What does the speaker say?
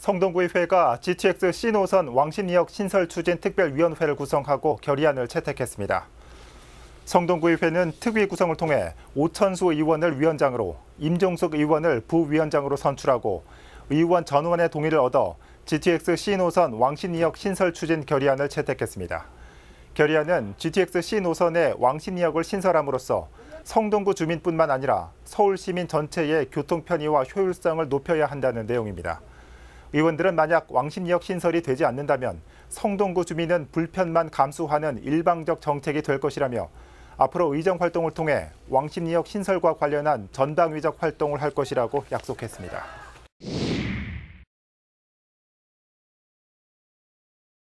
성동구의 회가 GTX C 노선 왕십리역 신설 추진 특별위원회를 구성하고 결의안을 채택했습니다. 성동구의 회는 특위 구성을 통해 오천수 의원을 위원장으로, 임종석 의원을 부위원장으로 선출하고 의원 전원의 동의를 얻어 GTX C 노선 왕십리역 신설 추진 결의안을 채택했습니다. 결의안은 GTX C 노선의 왕십리역을 신설함으로써 성동구 주민뿐만 아니라 서울 시민 전체의 교통 편의와 효율성을 높여야 한다는 내용입니다. 의원들은 만약 왕십리역 신설이 되지 않는다면 성동구 주민은 불편만 감수하는 일방적 정책이 될 것이라며 앞으로 의정 활동을 통해 왕십리역 신설과 관련한 전당위적 활동을 할 것이라고 약속했습니다.